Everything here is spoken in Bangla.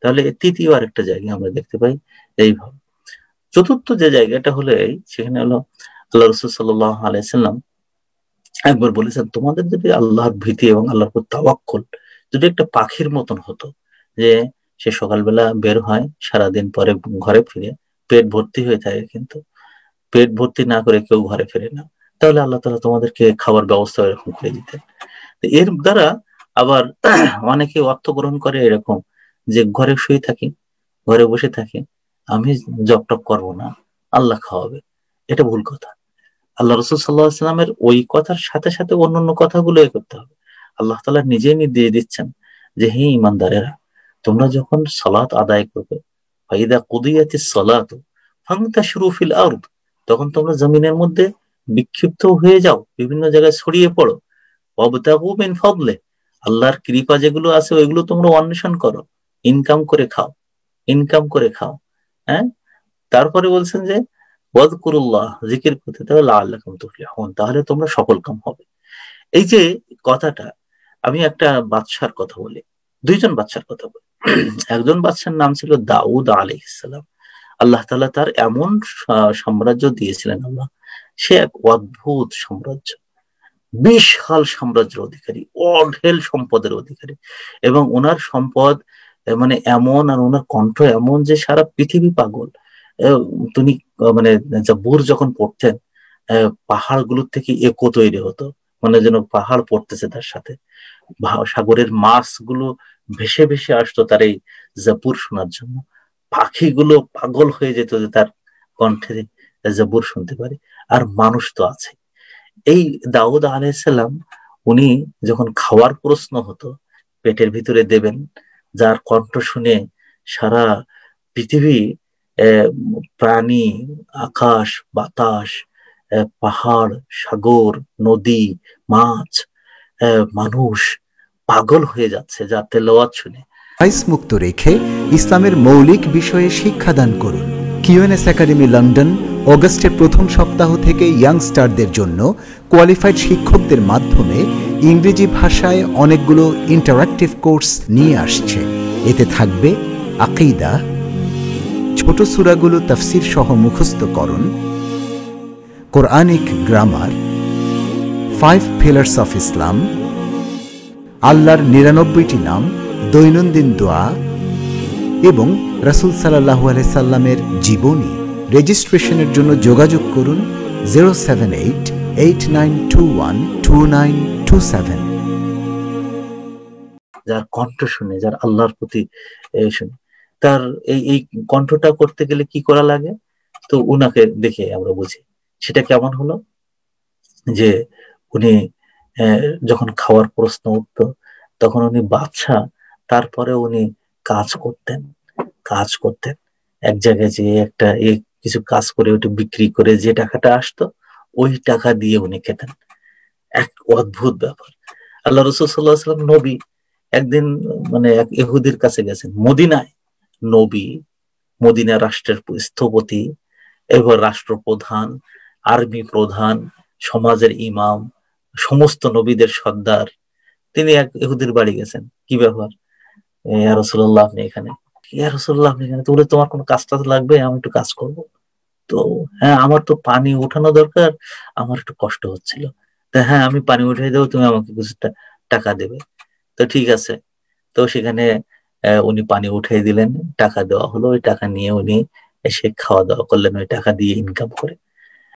তাহলে তৃতীয় আরেকটা জায়গা আমরা দেখতে পাই এইভাবে চতুর্থ যে জায়গাটা হলে সেখানে হলো আল্লাহ রসুল সাল্লাহ আলাইসাল্লাম একবার বলেছেন তোমাদের যদি আল্লাহর ভীতি এবং আল্লাহর তাওয়াক্কল যদি একটা পাখির মতন হতো যে সে সকালবেলা বের হয় সারাদিন পরে ঘরে ফিরে পেট ভর্তি হয়ে থাকে কিন্তু পেট ভর্তি না করে কেউ ঘরে ফেরে না তাহলে আল্লাহ তালা তোমাদেরকে খাবার ব্যবস্থা এরকম করে দিতেন এর দ্বারা আবার অনেকে অর্থ গ্রহণ করে এরকম যে ঘরে শুয়ে থাকি ঘরে বসে থাকি আমি জব টপ করবো না আল্লাহ খাওয়াবে এটা ভুল কথা আল্লাহ রসুল সাল্লাহ সাল্লামের ওই কথার সাথে সাথে অন্য অন্য কথাগুলো করতে হবে আল্লাহ তালা নিজেই নির্দেশ দিচ্ছেন যে হে ইমানদারেরা তোমরা যখন সালাত আদায় করবে ফাইদা কুদিয়াতি সলাত ফাংতা ফিল আউট তখন তোমরা জমিনের মধ্যে বিক্ষিপ্ত হয়ে যাও বিভিন্ন জায়গায় ছড়িয়ে পড়ো অবতাবু মিন ফবলে আল্লাহর কৃপা যেগুলো আছে ওইগুলো তোমরা অন্বেষণ করো ইনকাম করে খাও ইনকাম করে খাও হ্যাঁ তারপরে বলছেন যে বদকুরুল্লাহ জিকির করতে তাহলে আল্লাহ তুফলিহন তাহলে তোমরা সফল কাম হবে এই যে কথাটা আমি একটা বাদশার কথা বলি দুইজন বাচ্চার কথা বলি একজন বাচ্চার নাম ছিল দাউদ আলী ইসলাম আল্লাহ তালা তার এমন সাম্রাজ্য দিয়েছিলেন আল্লাহ সে এক অদ্ভুত সাম্রাজ্য বিশাল সাম্রাজ্যের অধিকারী অঢেল সম্পদের অধিকারী এবং ওনার সম্পদ মানে এমন আর ওনার কণ্ঠ এমন যে সারা পৃথিবী পাগল তিনি মানে আচ্ছা, বুর যখন পড়তেন পাহাড়গুলোর থেকে একো তৈরি হতো মানে যেন পাহাড় পড়তেছে তার সাথে সাগরের মাছগুলো ভেসে ভেসে আসতো তার এই জাপুর শোনার জন্য পাখিগুলো পাগল হয়ে যেত যে তার কণ্ঠে জাপুর শুনতে পারে আর মানুষ তো আছে এই দাউদ আলাইসাল্লাম উনি যখন খাওয়ার প্রশ্ন হতো পেটের ভিতরে দেবেন যার কণ্ঠ শুনে সারা পৃথিবী প্রাণী আকাশ বাতাস পাহাড় সাগর নদী মাছ মানুষ পাগল হয়ে যাচ্ছে যা তেলাওয়াত শুনে আইস মুক্ত রেখে ইসলামের মৌলিক বিষয়ে শিক্ষাদান করুন কিউএনএস একাডেমি লন্ডন অগস্টের প্রথম সপ্তাহ থেকে ইয়াংস্টারদের জন্য কোয়ালিফাইড শিক্ষকদের মাধ্যমে ইংরেজি ভাষায় অনেকগুলো ইন্টারাক্টিভ কোর্স নিয়ে আসছে এতে থাকবে আকিদা ছোট সুরাগুলো তাফসির সহ মুখস্থকরণ Quranic grammar five pillars of Islam আল্লাহর নিরানব্বইটি নাম দৈনন্দিন দোয়া এবং রাসুল সাল্লাহ আলাইসাল্লামের জীবনী রেজিস্ট্রেশনের জন্য যোগাযোগ করুন zero seven eight eight nine two one two nine two seven যার কণ্ঠ শুনে যার আল্লাহর প্রতি শুনে তার এই এই কণ্ঠটা করতে গেলে কি করা লাগে তো উনাকে দেখে আমরা বুঝি সেটা কেমন হলো যে উনি যখন খাওয়ার প্রশ্ন উঠত তখন উনি বাচ্চা তারপরে উনি কাজ করতেন কাজ করতেন এক জায়গায় যে একটা এক কিছু কাজ করে ওটা বিক্রি করে যে টাকাটা আসতো ওই টাকা দিয়ে উনি খেতেন এক অদ্ভুত ব্যাপার আল্লাহ রসুল নবী একদিন মানে এক ইহুদির কাছে গেছেন মদিনায় নবী মদিনা রাষ্ট্রের স্থপতি এবং রাষ্ট্রপ্রধান আর্মি প্রধান সমাজের ইমাম সমস্ত নবীদের সর্দার তিনি এক ইহুদির বাড়ি গেছেন কি ব্যাপার রসুল্লাহ আপনি এখানে ইয়া রসুল্লাহ তোমার কোনো কাজ টাজ লাগবে আমি একটু কাজ করব তো হ্যাঁ আমার তো পানি ওঠানো দরকার আমার একটু কষ্ট হচ্ছিল তা হ্যাঁ আমি পানি উঠাই দেবো তুমি আমাকে কিছু টাকা দেবে তো ঠিক আছে তো সেখানে উনি পানি উঠাই দিলেন টাকা দেওয়া হলো ওই টাকা নিয়ে উনি এসে খাওয়া দাওয়া করলেন ওই টাকা দিয়ে ইনকাম করে